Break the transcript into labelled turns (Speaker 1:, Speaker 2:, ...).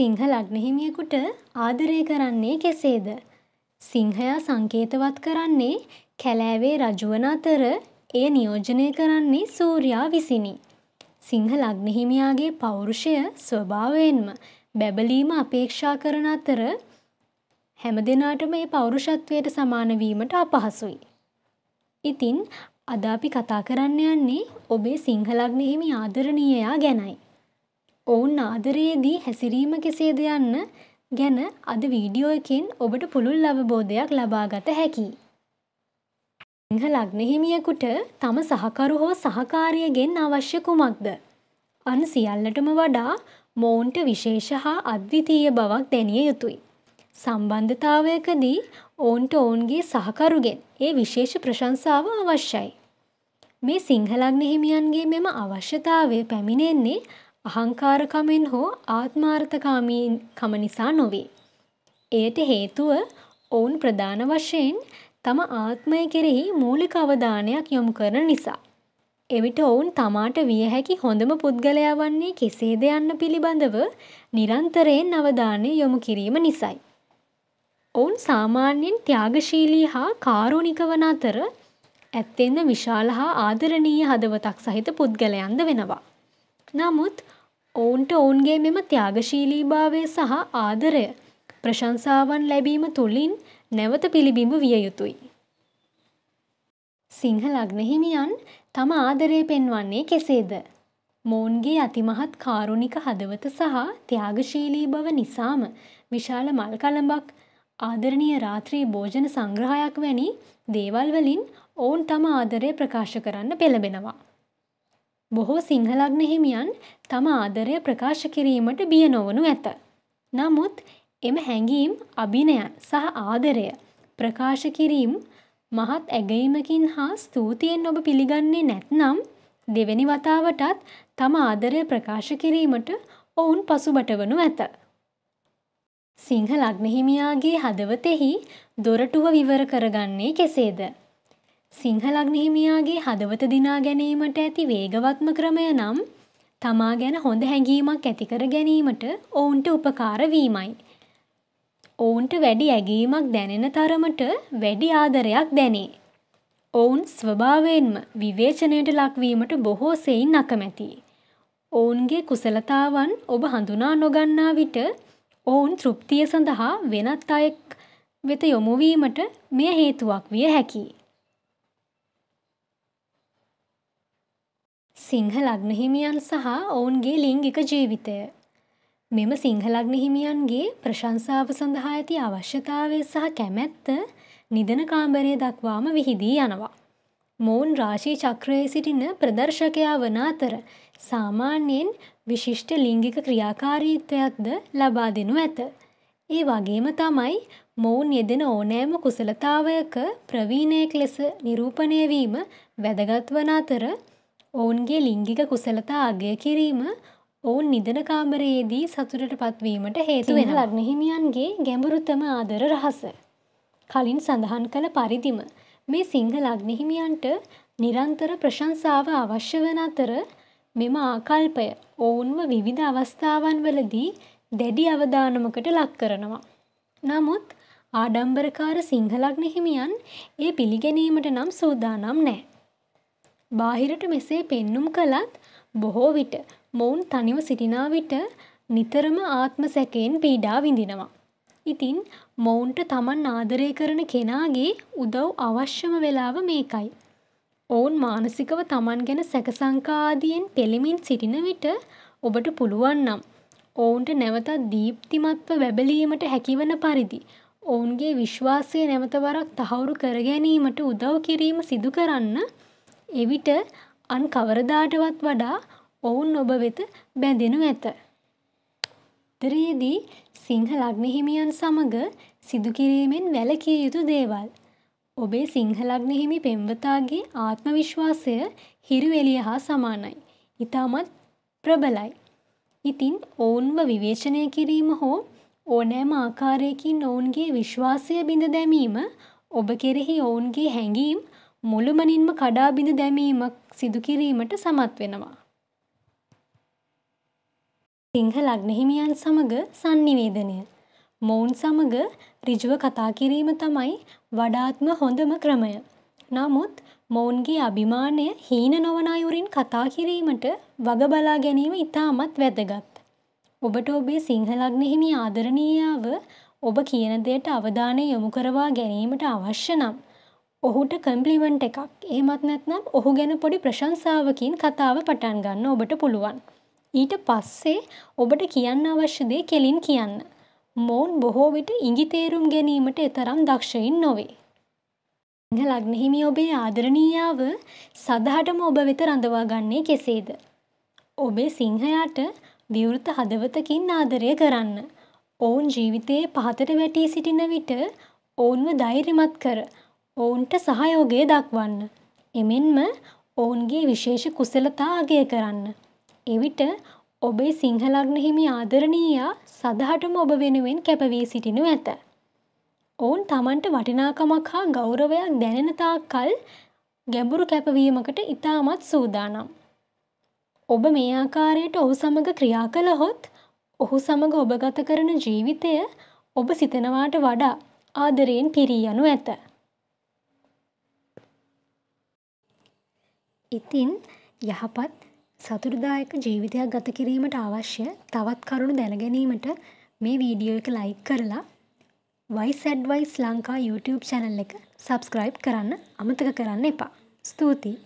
Speaker 1: සිංහ ලග්නහිමියකුට ආදරය කරන්නේ කෙසේද? සිංහයා සංකේතවත් කරන්නේ කැලෑවේ රජුවන අතර එය නියෝජනය කරන්නේ සූර්යා විසිනි. සිංහ ලග්නහිමියාගේ පෞරුෂය ස්වභාවයෙන්ම බැබලීම අපේක්ෂා කරන අතර හැම දිනාටම මේ පෞරුෂත්වයට සමාන වීමට අපහසුයි. ඉතින් අද අපි කතා කරන්න යන්නේ ඔබේ සිංහ ලග්නෙහිමි ආදරණීයයා ගැනයි. ඔවුන් ආදරයේදී හැසිරීම කෙසේද යන්න ගැන අද වීඩියෝ එකෙන් ඔබට පුළුල් අවබෝධයක් ලබාගත හැකියි. සිංහ ලග්නහිමියකුට තම සහකරු හෝ සහකාරියගෙන් අවශ්‍ය කුමක්ද. අන් සියල්ලටම වඩා මොවුන්ට විශේෂ හා අද්විතීය බවක් දැනිය යුතුයි. සම්බන්ධතාවයකදී ඔවුන්ට ඔවුන්ගේ සහකරුගෙන් ඒ විශේෂ ප්‍රශංසාව අවශ්‍යයි. මේ සිංහලග්න හිමියන්ගේ මෙම අවශ්‍යතාවය පැමිණෙන්නේ අහංකාරකමෙන් හෝ ආත්මාර්ථකාමීකම නිසා නොවේ. එයට හේතුව ඔවුන් ප්‍රධාන වශයෙන් තම ආත්මය කෙරෙහි මූලික අවධානයක් යොමු කරන නිසා. එවිට ඔවුන් තමාට විය හැකි හොඳම පුද්ගලයා වන්නේ කෙසේද යන්න පිළිබඳව නිරන්තරයෙන් අවධානය යොමු කිරීම නිසයි. ඔවුන් සාමාන්‍යයෙන් ත්‍යාගශීලී හා කාරුණික වන අතර ඇත්තෙන්ම විශාල හා ආදරණීය හදවතක් සහිත පුද්ගලයන්ද වෙනවා. නමුත් ඔවුන්ට ඔවුන්ගේ මෙම ත්‍යාගශීලීභාවය සහ ආදරය ප්‍රශංසාවන් ලැබීම තුළින් නැවත පිළිබිඹු විය යුතුයි. සිංහ ලග්නහිමියන් තම ආදරය පෙන්වන්නේ කෙසේද. මොවුන්ගේ අතිමහත් කාරුණික හදවත සහ ත්‍යාගශීලී බව නිසාම විශාල මල් කළඹක් ආදරණීය රාත්‍රී භෝජන සංග්‍රහයක් වැනි දේවල් වලින් ඔවුන් තම ආදරය ප්‍රකාශ කරන්න පෙළඹෙනවා. බොහෝ සිංහලග්න හිමියන් තම ආදරය ප්‍රකාශ කිරීමට බිය නොවනු ඇත. නමුත් එම හැඟීම් අභිනයන් සහ ආදරය ප්‍රකාශ කිරීම් මහත් ඇගීමකින් හා ස්තූතියෙන් ඔබ පිළිගන්නේ නැත්නම් දෙවැනි වතාවටත් තම ආදරය ප්‍රකාශ කිරීමට ඔවුන් පසුබට වනු ඇත. සිංහ ලග්නහිමියාගේ හදවතෙහි දොරටුව විවර කරගන්නේ කෙසේද. සිංහලග්න හිමියාගේ හදවත දිනා ගැනීමට ඇති වේගවත්ම ක්‍රමය නම් තමා ගැන හොඳ හැඟීමක් ඇතිකර ගැනීමට ඔවුන්ට උපකාර වීමයි. ඔවුන්ට වැඩි ඇගීමක් දැනෙන තරමට වැඩි ආදරයක් දැනේ. ඔවුන් ස්වභාවයෙන්ම විවේචනයට ලක්වීමට බොහෝ සෙයින් අකමැති. ඔවුන්ගේ කුසලතාවන් ඔබ හඳුනා නොගන්නා විට ඔවුන් තෘප්තිය සඳහා වෙනත් අයෙක් වෙත යොමුවීමට මෙය හේතුවක් විය හැකියි. සිංහ ලග්න හිමියන් සහ ඔවුන්ගේ ලිංගික ජීවිතය. මෙම සිංහ ලග්න හිමියන්ගේ ප්‍රශංසාව සඳහා ඇති අවශ්‍යතාවය සහ කැමැත්ත නිදන කාමරය දක්වාම විහිදී යනවා. මොවුන් රාශී චක්‍රයේ සිටින ප්‍රදර්ශකයා වන අතර සාමාන්‍යයෙන් විශිෂ්ට ලිංගික ක්‍රියාකාරීත්වයක්ද ලබා දෙනු ඇත. ඒ වගේම තමයි මොවුන් යෙදෙන ඕනෑම කුසලතාවයක ප්‍රවීණයෙක් ලෙස නිරූපණය වීම වැදගත් වන අතර ඔවුන්ගේ ලිංගික කුසලතා අගය කිරීම ඔවුන් නිදන කාමරයේදී සතුරට පත්වීමට හේතු වෙන ලග්නහිමියන්ගේ ගැඹුරුතම ආදර රහස. කලින් සඳහන් කළ පරිදිම මේ සිංහල අග්නහිමියන්ට නිරන්තර ප්‍රශංසාව අවශ්‍ය වන අතර මෙම ආකල්පය ඔවුන්ව විවිධ අවස්ථාවන් වලදී දැඩි අවධානමකට ලක් කරනවා. නමුත් ආඩම්බරකාර සිංහලග්නහිමියන් ඒ පිළිගැනීමට නම් සූදානම් නෑ. බාහිරට මෙසේ පෙන්නුම් කළත් බොහෝ විට මොවුන් තනිව සිටිනා විට නිතරම ආත්ම සැකයෙන් පීඩා විඳිනවා. ඉතින් මොවුන්ට තමන් ආදරය කරන කෙනාගේ උදව් අවශ්‍යම වෙලාව මේකයි. ඔවුන් මානසිකව තමන් ගැන සැකසංකාආදියෙන් පෙළෙමින් සිටින විට ඔබට පුළුවන් නම් ඔවුන්ට නැවතත් දීප්තිමත්ව බැබලීමට හැකිවන පරිදි ඔවුන්ගේ විශ්වාසය නැවතවරක් තහවුරු කරගැනීමට උදව් කිරීම සිදු කරන්න එවිට අන් කවරදාටවත් වඩා ඔවුන් ඔබ වෙත බැඳෙනු ඇත. උත්තරයේදී සිංහ ලග්න හිමියන් සමග සිදු කිරීමෙන් වැළකිය යුතු දේවල්. ඔබේ සිංහ ලග්න හිමි පෙම්වතාගේ ආත්ම විශ්වාසය හිරුවෙලිය හා සමානයි. ඊටමත් ප්‍රබලයි. ඉතින් ඔවුන්ව විවේචනය කිරීම හෝ ඕනෑම ආකාරයකින් ඔවුන්ගේ විශ්වාසය බිඳ දැමීම ඔබ කෙරෙහි ඔවුන්ගේ හැඟීම් මුළුමනින්ම කඩාබිඳ දැමීමක් සිදුකිරීමට සමත් වෙනවා. සිංහ ලග්නහිමියන් සමග සංනිවේදනය. මොවුන් සමග ඍජුව කතා කිරීම තමයි වඩාත්ම හොඳම ක්‍රමය. නමුත් මොවුන්ගේ අභිමානය හීන නොවන අයුරින් කතා කිරීමට වග බලා ගැනීම ඉතාමත් වැදගත්. ඔබට ඔබේ සිංහ ලග්නහිමි ආදරණීයාව ඔබ කියන දෙයට අවධානය යොමු කරවා ගැනීමට අවශ්‍ය නම් ඔහුට කම්පලිමන්ට් එකක් එහෙමත් නැත්නම් ඔහු ගැන පොඩි ප්‍රශංසාවකින් කතාව පටන් ගන්න ඔබට පුළුවන්. ඊට පස්සේ ඔබට කියන්න අවශ්‍ය දේ කෙලින් කියන්න. මොවුන් බොහෝ විට ඉඟි තේරුම් ගැනීමට එතරම් දක්ෂයින් නොවේ. ලග්නහිමි ඔබේ ආදරණීයාව සදහටම ඔබ වෙත රඳවා ගන්නේ කෙසේද? ඔබේ සිංහයාට විවෘත හදවතකින් ආදරය කරන්න. ඔවුන් ජීවිතයේ පහතට වැටී සිටින විට ඔවුන්ව ධෛර්යමත් කර ඔවුන්ට සහයෝගය දක්වන්න. එමෙන්ම ඔවුන්ගේ විශේෂ කුසලතා අගය කරන්න. එවිට ඔබේ සිංහලග්න හිමි ආදරණීයා සදහටම ඔබ වෙනුවෙන් කැපවී සිටිනු ඇත. ඔවුන් තමන්ට වටිනාකමක් හා ගෞරවයක් දැනෙනතාක් කල් ගැඹුරු කැපවීමකට ඉතාමත් සූදානම්. ඔබ මේ ආකාරයට ඔහු සමඟ ක්‍රියා කළහොත් ඔහු සමඟ ඔබ ගත කරන ජීවිතය ඔබ සිතනවාට වඩා ආදරයෙන් පිරී යනු ඇත. ඉතින් යහපත් සතුටුදායක ජීවිතයක් ගත කිරීමට අවශ්‍ය තවත් කරුණු දැනගැනීමට මේ වීඩියෝ එක ලයික් කරලා wise advice Lanka YouTube channel එක සබස්ක්‍රයිබ් කරන්න අමතක කරන්න එපා. ස්තුතියි